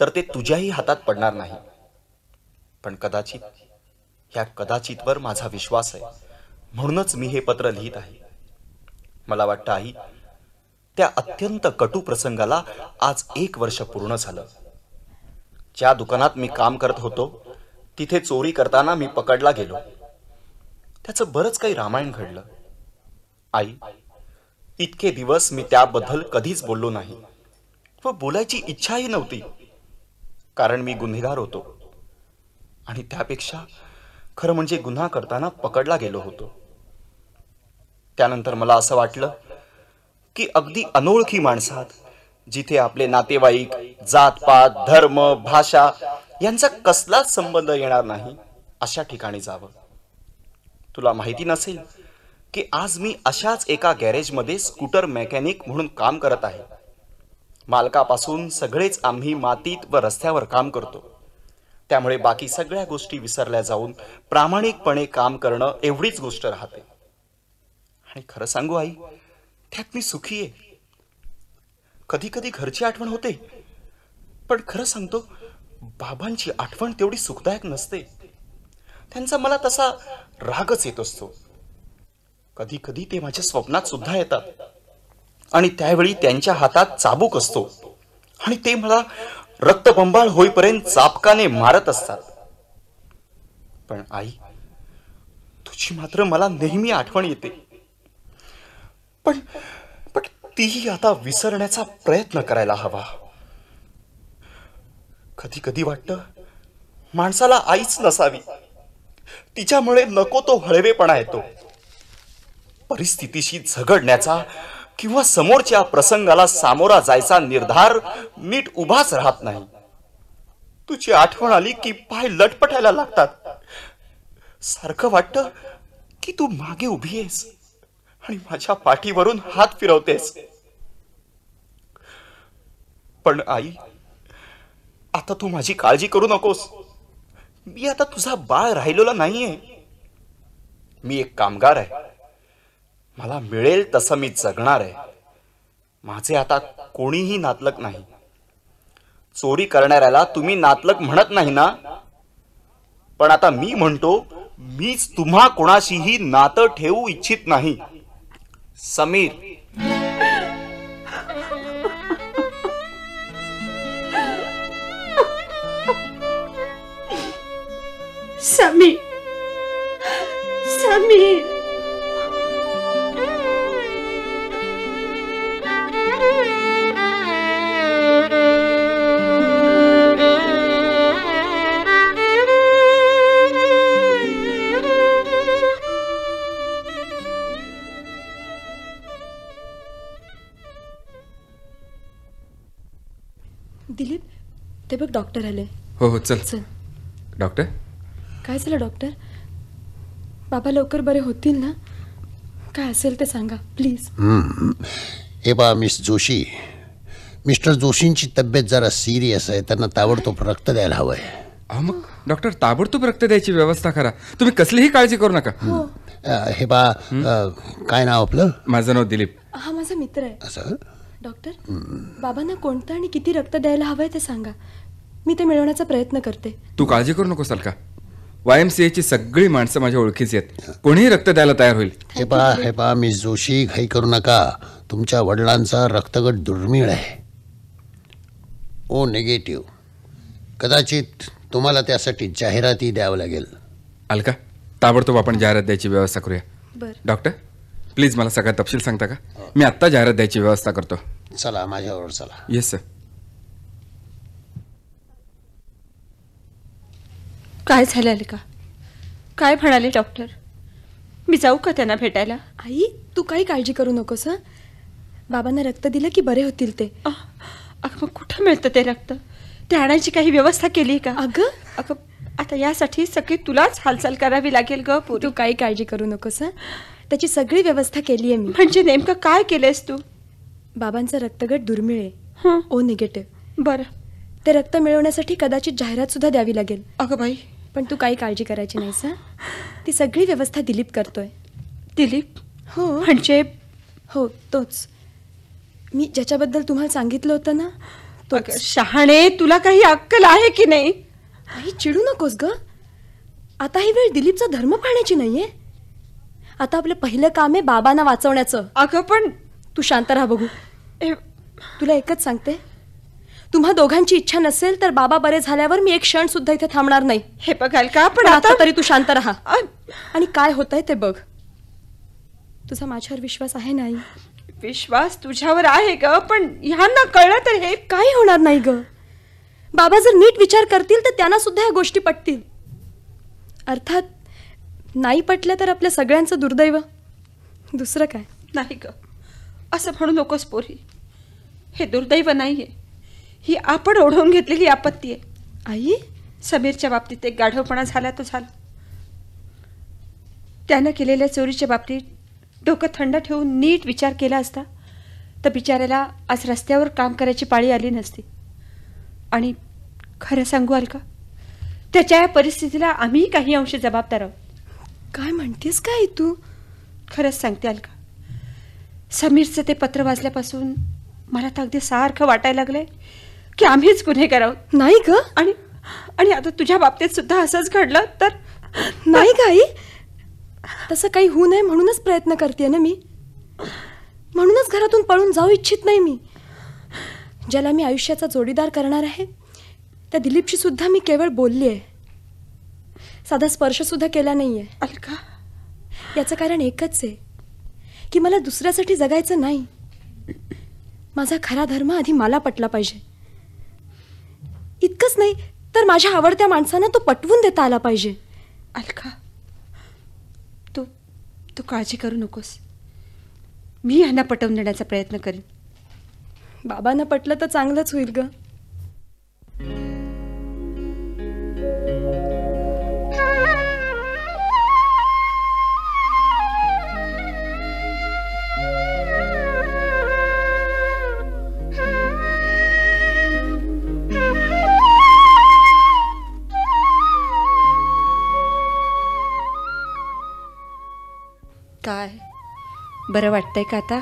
तर ते तुझ्याही हातात पडणार नाही पण कदाचित ह्या कदाचितवर माझा विश्वास आहे म्हणूनच मी हे पत्र लिहित आहे मला वाटतं आई त्या अत्यंत कटू प्रसंगाला आज एक वर्ष पूर्ण झालं ज्या दुकानात मी काम करत होतो तिथे चोरी करताना मी पकडला गेलो त्याचं बरंच काही रामायण घडलं आई इतके दिवस मी त्याबद्दल कधीच बोललो नाही व बोलायची इच्छाही नव्हती कारण मी गुन्हेगार होतो आणि त्यापेक्षा खरं म्हणजे गुन्हा करताना पकडला गेलो होतो त्यानंतर मला असं वाटलं की अगदी अनोळखी माणसात जिथे आपले नातेवाईक जातपात धर्म भाषा यांचा कसलाच संबंध येणार नाही अशा ठिकाणी जावं तुला माहिती नसेल की आज मी अशाच एका गॅरेजमध्ये स्कूटर मेकॅनिक म्हणून काम करत आहे मालकापासून सगळेच आम्ही मातीत व रस्त्यावर काम करतो त्यामुळे बाकी सगळ्या गोष्टी विसरल्या जाऊन प्रामाणिकपणे काम करणं एवढीच गोष्ट राहते आणि खरं सांगू आई त्यात मी सुखी आहे कधी कधी घरची आठवण होते पण खरं सांगतो बाबांची आठवण तेवढी सुखदायक नसते त्यांचा मला तसा रागच येत असतो कधी कधी ते माझ्या स्वप्नात सुद्धा येतात आणि त्यावेळी त्यांच्या हातात चाबूक असतो आणि ते मला रक्तबंबाळ होईपर्यंत चापकाने मारत असतात पण आई तुझी मात्र मला नेहमी आठवण येते पण पण तीही आता विसरण्याचा प्रयत्न करायला हवा कधी कधी वाटतं माणसाला आईच नसावी तिच्यामुळे नको तो हळवेपणा येतो परिस्थितीशी झगडण्याचा किंवा समोरच्या प्रसंगाला सामोरा जायचा निर्धार नीट उभाच राहत नाही तुझी आठवण आली की पाय लटपटायला लागतात सारखं वाटतं की तू मागे उभी आहेस आणि माझ्या पाठीवरून हात फिरवतेस पण आई आता तू माझी काळजी करू नकोस मी आता तुझा बाळ राहिलेला नाहीये मी एक कामगार आहे मला मिळेल तसं मी जगणार आहे माझे आता कोणीही नातलक नाही चोरी करणाऱ्याला तुम्ही नातलक म्हणत नाही ना पण आता मी म्हणतो मीच तुम्हा कोणाशीही नातं ठेवू इच्छित नाही समीर
समीर समीर
ते बघ डॉक्टर आले
हो हो चल चल डॉक्टर
काय झालं डॉक्टर बाबा लवकर बरे होतील ना काय असेल ते सांगा प्लीज
हे बा मिस
जोशी मिस्टर जोशींची तब्येत जरा सिरियस आहे त्यांना ताबडतोब रक्त द्यायला हवं आहे मग डॉक्टर ताबडतोब रक्त द्यायची व्यवस्था करा तुम्ही कसलीही काळजी करू नका हो. हे बा काय नाव आपलं माझं नाव दिलीप
हा माझा मित्र आहे असं डॉक्टर बाबांना कोणतं आणि किती रक्त द्यायला हवंय ते सांगा मी ते मिळवण्याचा प्रयत्न करते
तू काळजी करू नकोस अलका वाय एम सी एची सगळी माणसं माझ्या ओळखीची आहेत कोणीही रक्त द्यायला तयार होईल हे पा हे पा मी जोशी घाई करू नका तुमच्या वडिलांचा
रक्तगट दुर्मिळ आहे ओ निगेटिव्ह कदाचित तुम्हाला त्यासाठी जाहिराती द्यावं लागेल
अलका ताबडतोब आपण जाहिरात द्यायची व्यवस्था करूया डॉक्टर प्लीज मला सगळा तपशील सांगता का मी आत्ता जाहिरात द्यायची व्यवस्था करतो
चला माझ्यावर चला
येस सर
काय झालं का काय म्हणाले डॉक्टर
मी जाऊ का त्यांना भेटायला आई तू काही काळजी करू नकोस बाबांना रक्त दिलं की
बरे होतील ते अगं मग कुठं मिळतं ते रक्त ते आणायची काही व्यवस्था केली का अगं अगं आता यासाठी सगळी तुलाच हालचाल करावी लागेल ग पू तू काही काळजी करू
नकोस त्याची सगळी व्यवस्था केली आहे मी म्हणजे नेमकं काय केलंयस तू बाबांचं रक्तगट दुर्मिळ आहे ओ निगेटिव्ह बरं ते रक्त मिळवण्यासाठी कदाचित जाहिरात सुद्धा द्यावी लागेल अगं बाई पण तू काही काळजी करायची नाही सर ती सगळी व्यवस्था दिलीप करतोय दिलीप हो म्हणजे हो तोच मी ज्याच्याबद्दल तुम्हाला सांगितलं होतं ना तो शहाणे तुला काही अक्कल आहे की नाही काही चिडू नकोस ग आता ही वेळ दिलीपचा धर्म पाहण्याची नाहीये आता आपलं पहिलं काम आहे बाबांना वाचवण्याचं अगं पण तू शांत राहा बघू तुला एकच सांगते तुम्हा दोघांची इच्छा नसेल तर बाबा बरे झाल्यावर मी एक क्षण सुद्धा इथे थांबणार नाही हे बघाल का पण आता तरी तू शांत राहा आणि काय होत आहे ते बघ तुझा माझ्यावर विश्वास आहे नाही
विश्वास तुझ्यावर आहे ग
पण ह्यांना कळलं तर हे काही होणार नाही ग बाबा जर नीट विचार करतील तर त्यांना सुद्धा ह्या गोष्टी पटतील अर्थात नाही पटल्या तर आपल्या सगळ्यांचं
दुर्दैव दुसरं काय नाही ग असं म्हणू नकोस पोरी हे दुर्दैव नाहीये ही आपण ओढवून घेतलेली आपत्ती आहे आई समीरच्या बाबतीत एक गाढवपणा झाला तो झाला त्यानं केलेल्या चोरीच्या बाबतीत डोकं थंड ठेवून नीट विचार केला असता तर बिचाऱ्याला आज रस्त्यावर काम करायची पाळी आली नसती आणि खरं सांगू का त्याच्या या परिस्थितीला आम्ही काही अंश जबाबदार आहोत काय म्हणतेस काय तू खरंच सांगते का समीरचं ते पत्र वाचल्यापासून मला तर अगदी सारखं वाटायला लागलं की आम्हीच गुन्हेगार आहोत नाही ग आणि आणि आता तुझ्या बाबतीत सुद्धा असंच घडलं तर नाही का आई तसं
काही होऊ नये म्हणूनच प्रयत्न करते ना मी म्हणूनच घरातून पळून जाऊ इच्छित नाही मी ज्याला मी आयुष्याचा जोडीदार करणार आहे त्या दिलीपशी सुद्धा मी केवळ बोलली आहे साधा स्पर्शसुद्धा केला नाही आहे अलका याचं कारण एकच आहे की मला दुसऱ्यासाठी जगायचं नाही माझा खरा धर्म आधी मला पटला पाहिजे इतकंच नाही तर माझ्या
आवडत्या माणसानं तो पटवून देता आला पाहिजे अलका तू तू काळजी करू नकोस मी ह्यांना पटवून देण्याचा प्रयत्न करीन बाबांना पटलं तर चांगलंच होईल ग बरं वाटतंय का आता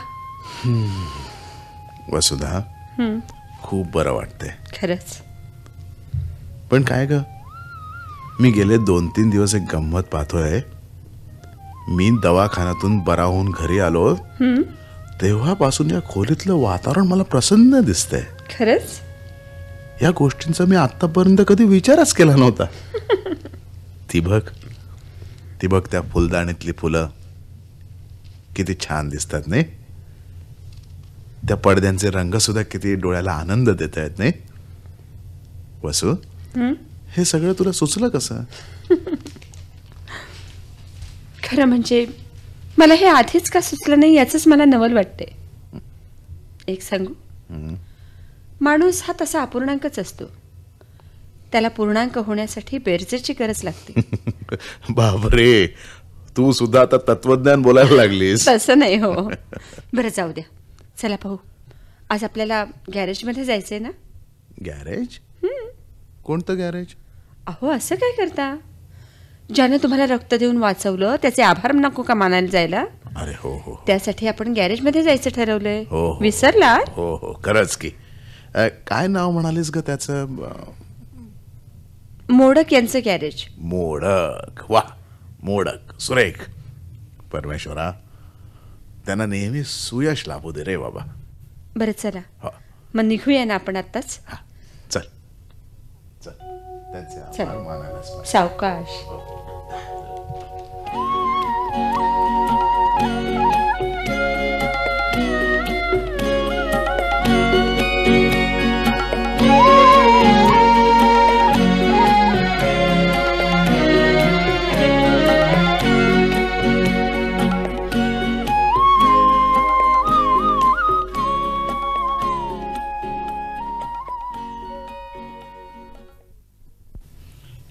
वसुधा खूप बरं वाटतंय खरंच पण काय ग मी गेले दोन तीन दिवस एक गंमत पाहतोय मी दवाखान्यातून बरा होऊन घरी आलो तेव्हापासून या खोलीतलं वातावरण मला प्रसन्न दिसतंय खरंच या गोष्टींचा मी आतापर्यंत कधी विचारच केला नव्हता ती बघ ती बघ त्या फुलदाणीतली फुलं किती छान दिसतात नाही त्या पडद्यांचे सुद्धा किती डोळ्याला आनंद देत आहेत नाही वसू हे सगळं तुला सुचलं कसं
खरं म्हणजे मला हे आधीच का सुचलं नाही याच मला नवल वाटते एक सांगू माणूस हा तसा अपूर्णांकच असतो त्याला पूर्णांक होण्यासाठी बेरजेची गरज लागते
बापरे तू सुद्धा आता तत्वज्ञान बोलायला लागलीस
असं नाही हो बरं जाऊ द्या चला पाहू आज आपल्याला गॅरेज मध्ये जायचंय ना
गॅरेज कोणतं गॅरेज
अहो असं काय करता ज्यानं तुम्हाला रक्त देऊन वाचवलं त्याचे आभार नको का मानायला जायला अरे हो हो, हो. त्यासाठी आपण गॅरेज मध्ये जायचं ठरवलंय हो, हो, हो. विसरला
हो हो खरंच की काय नाव म्हणालीस ग त्याचं
मोडक यांचं गॅरेज
मोडक वा मोडक सुरेख परमेश्वरा त्यांना नेहमी सुयश लाभू दे रे बाबा बर चला हो
मग निघूया ना आपण आताच हा
चल चल त्यांचे
सावकाश हो.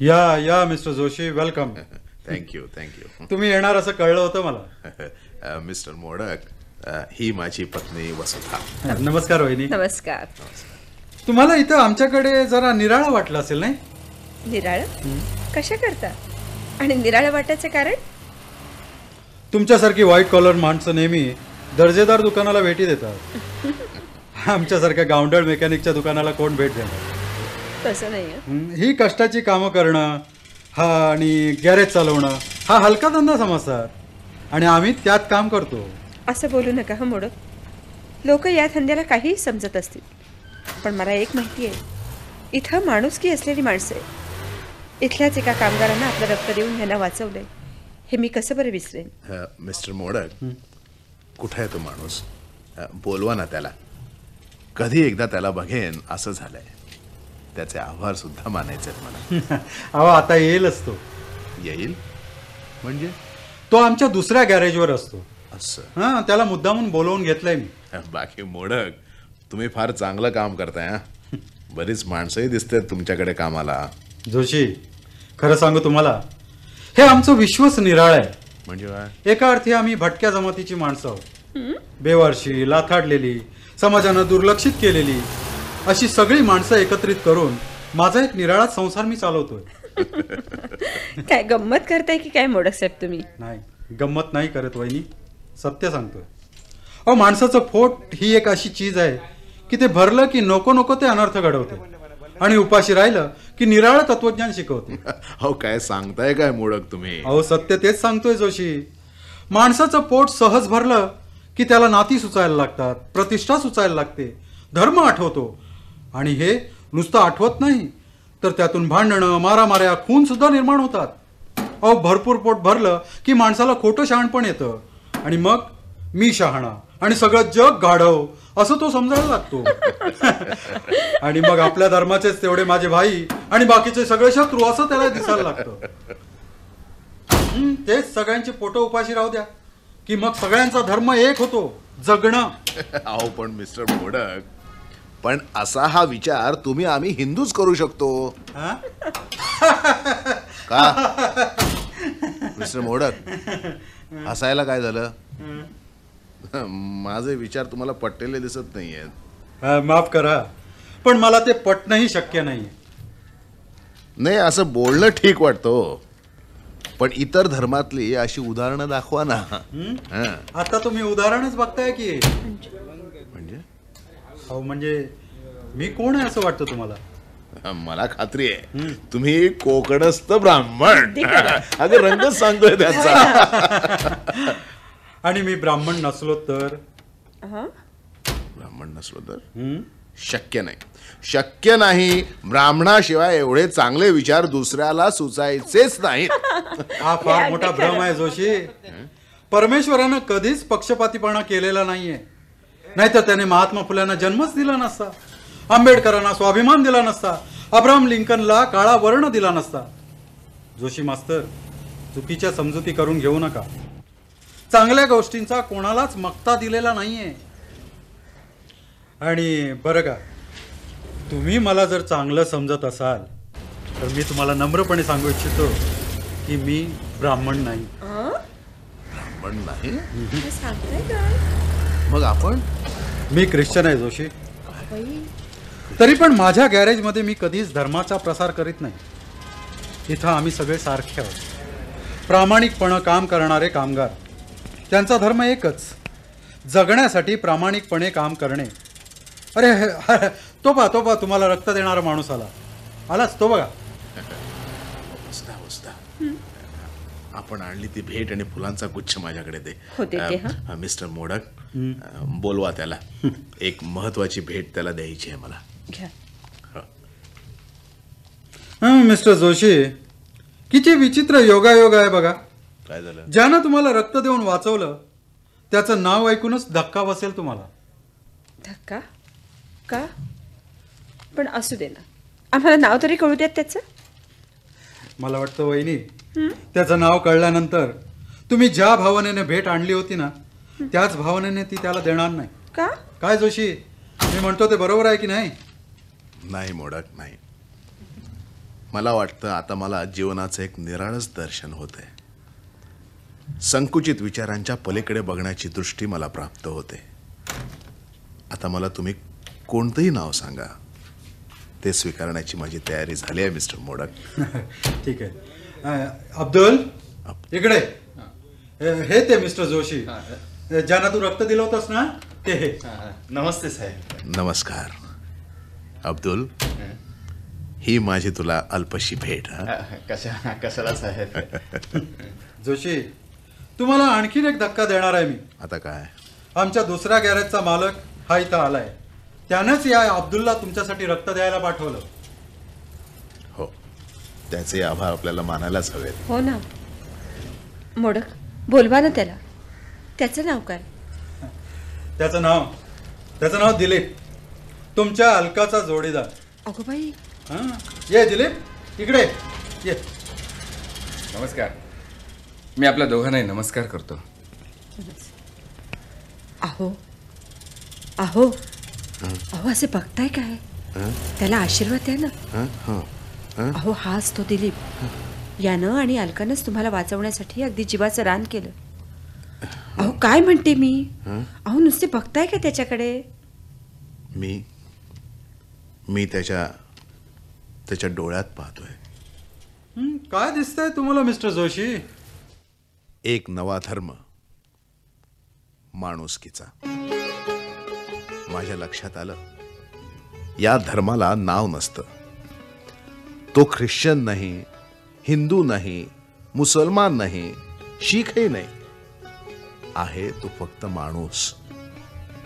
या या Mr Joshi welcome thank you thank you तुम्ही येणार असं कळलं होतं मला uh, मिस्टर मोडक uh, ही माझी पत्नी वसुधा नमस्कार वहिनी नमस्कार तुम्हाला इथं आमच्याकडे जरा निराळ वाटलं असेल नाही
निराळ कशा करता आणि निराळा वाटायचं कारण
तुमच्यासारखी व्हाईट कॉलर माणसं नेहमी दर्जेदार दुकानाला भेटी देतात आमच्यासारख्या गावंडळ मेकॅनिकच्या दुकानाला कोण भेट देणार तसं नाही ही कष्टाची कामं करणं हा आणि गॅरेज चालवणं हा हलका धंदा समजतात आणि आम्ही त्यात काम करतो
असं बोलू नका हा मोड लोक या धंद्याला काहीही समजत असतील पण मला एक माहिती आहे इथं की असलेली माणसं इथल्याच एका कामगारांना आपलं रक्त देऊन ह्यांना वाचवलंय हे मी कसं बरं विसरेन
मिस्टर मोडक कुठं आहे तो माणूस बोलवा ना त्याला कधी एकदा त्याला बघेन असं झालंय त्याचे आभार सुद्धा मानायचे
मला अहो आता येईल असतो येईल म्हणजे तो आमच्या दुसऱ्या गॅरेजवर असतो असं हा त्याला मुद्दामून बोलवून घेतलंय मी
बाकी मोडक तुम्ही फार चांगलं काम करताय हा बरीच माणसंही दिसतात तुमच्याकडे कामाला
जोशी खरं सांगू तुम्हाला हे आमचं विश्वच निराळ आहे म्हणजे एका अर्थी आम्ही भटक्या जमातीची माणसं आहोत बेवारशी लाथाडलेली समाजानं दुर्लक्षित केलेली अशी सगळी माणसं एकत्रित करून माझा एक निराळा संसार मी चालवतोय
काय गंमत करताय की काय मोडक साहेब तुम्ही
नाही गंमत नाही करत वहिनी सत्य सांगतोय अ माणसाचं फोट ही एक अशी चीज आहे की ते भरलं की नको नको ते अनर्थ घडवते आणि उपाशी राहिलं की निराळ तत्वज्ञान शिकवते अहो काय सांगताय काय मोडक तुम्ही अहो सत्य तेच सांगतोय जोशी माणसाचं पोट सहज भरलं की त्याला नाती सुचायला लागतात प्रतिष्ठा सुचायला लागते धर्म आठवतो आणि हे नुसतं आठवत नाही तर त्यातून भांडणं मारामाऱ्या खून सुद्धा निर्माण होतात अहो भरपूर पोट भरलं की माणसाला खोटं शहाणपण येतं आणि मग मी शहाणा आणि सगळं जग गाढव असं तो समजायला लागतो आणि मग आपल्या धर्माचेच तेवढे माझे भाई आणि बाकीचे सगळे शत्रू असं त्याला दिसायला लागतं तेच सगळ्यांची फोटो उपाशी राहू द्या की मग सगळ्यांचा धर्म एक होतो जगणं
अहो पण मिस्टर मोडक पण असा हा विचार तुम्ही आम्ही हिंदूच करू शकतो का मिस्टर मोडक हसायला काय झालं माझे विचार तुम्हाला पटलेले दिसत नाहीयेत
माफ करा पण मला ते पटणंही शक्य नाही
नाही असं बोलणं ठीक वाटतो हो. पण इतर धर्मातली अशी उदाहरणं दाखवा ना
आता तुम्ही उदाहरणच बघताय की हो म्हणजे मी कोण आहे असं वाटतं तुम्हाला
मला खात्री आहे तुम्ही
कोकणस्थ ब्राह्मण अगं रंगच सांगतोय त्याचा हो आणि मी ब्राह्मण नसलो तर
ब्राह्मण नसलो तर शक्य नाही शक्य नाही ब्राह्मणाशिवाय एवढे चांगले विचार दुसऱ्याला सुचायचेच
नाही हा फार मोठा भ्रम आहे जोशी परमेश्वरानं कधीच पक्षपातीपणा केलेला नाहीये नाहीतर त्याने महात्मा फुल्यांना जन्मच दिला नसता आंबेडकरांना स्वाभिमान दिला नसता अब्राम लिंकनला काळा वर्ण दिला नसता जोशी मास्तर चुकीच्या समजुती करून घेऊ नका चांगल्या गोष्टींचा कोणालाच मक्ता दिलेला नाहीये आणि बरं का तुम्ही मला जर चांगलं समजत असाल तर मी तुम्हाला नम्रपणे सांगू इच्छितो की मी ब्राह्मण नाही ब्राह्मण नाही मग आपण मी ख्रिश्चन आहे जोशी तरी पण माझ्या गॅरेजमध्ये मी कधीच धर्माचा प्रसार करीत नाही इथं आम्ही सगळे सारखे आहोत प्रामाणिकपणे काम करणारे कामगार त्यांचा धर्म एकच जगण्यासाठी प्रामाणिकपणे काम करणे अरे तो पा तो पा तुम्हाला रक्त देणारा माणूस आला आलाच तो बघा आपण आणली ती भेट आणि
फुलांचा गुच्छ माझ्याकडे दे मिस्टर मोडक बोलवा त्याला एक महत्वाची
भेट त्याला द्यायची आहे मला मिस्टर जोशी किती विचित्र योगायोग आहे बघा काय झालं ज्यानं तुम्हाला रक्त देऊन वाचवलं त्याचं नाव ऐकूनच धक्का बसेल तुम्हाला
धक्का का पण असू दे ना आम्हाला नाव तरी कळू देत त्याचं
मला वाटतं वहिनी त्याचं नाव कळल्यानंतर तुम्ही ज्या भावनेने भेट आणली होती ना त्याच भावनेने ती त्याला देणार नाही का काय जोशी मी म्हणतो ते बरोबर आहे की नाही
नाही मोडक नाही मला वाटतं आता मला जीवनाचं एक निराळच दर्शन होत आहे संकुचित विचारांच्या पलीकडे बघण्याची दृष्टी मला प्राप्त होते आता मला तुम्ही कोणतंही नाव सांगा ते स्वीकारण्याची माझी तयारी झाली आहे मिस्टर मोडक
ठीक आहे अब्दुल इकडे हे ते मिस्टर जोशी ज्यांना तू रक्त दिलं होतस ना ते हे नमस्ते साहेब
नमस्कार अब्दुल ही माझी तुला अल्पशी भेट
कशा कशाला साहेब जोशी तुम्हाला आणखीन एक धक्का देणार आहे मी आता काय आमच्या दुसऱ्या गॅरेजचा मालक हा इथं आलाय त्यानंच या अब्दुलला तुमच्यासाठी रक्त द्यायला पाठवलं
त्याचे आभार आपल्याला
मानायलाच हवे
हो ना मोडक बोलवा ना त्याला त्याचं नाव काय
त्याचं नाव त्याचं नाव दिलीप तुमच्या अलकाचा जोडीदार अगो बाई ये दिलीप इकडे ये नमस्कार
मी आपल्या दोघांनाही नमस्कार करतो
आहो आहो
अहो
असे बघताय काय त्याला आशीर्वाद द्या
ना हं?
अहो हा असतो दिलीप यानं आणि अलकानंच तुम्हाला वाचवण्यासाठी अगदी जीवाचं रान केलं अहो काय म्हणते मी अहो नुसते बघताय का त्याच्याकडे
मी मी त्याच्या त्याच्या डोळ्यात पाहतोय
काय दिसतंय तुम्हाला मिस्टर जोशी
एक नवा धर्म माणुसकीचा माझ्या लक्षात आलं या धर्माला नाव नसतं तो ख्रिश्चन नाही हिंदू नाही मुसलमान नाही शीखही नाही आहे तो फक्त माणूस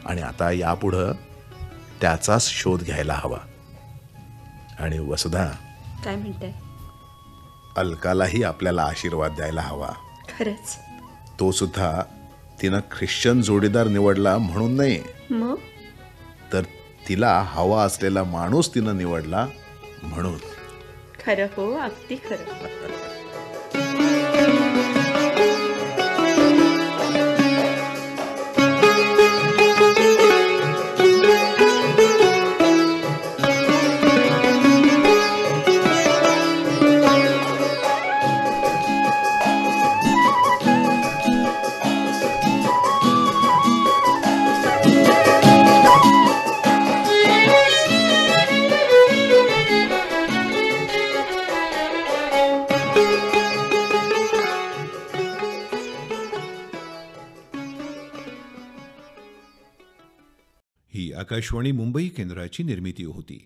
आणि आता यापुढं त्याचाच शोध घ्यायला हवा आणि वसुधा काय म्हणते अलकालाही आपल्याला आशीर्वाद द्यायला हवा खरंच तो सुद्धा तिनं ख्रिश्चन जोडीदार निवडला म्हणून नाही तर तिला हवा असलेला माणूस तिनं निवडला म्हणून
खरं हो अगदी ख र
आकाशवाणी मुंबई केंद्राची निर्मिती होती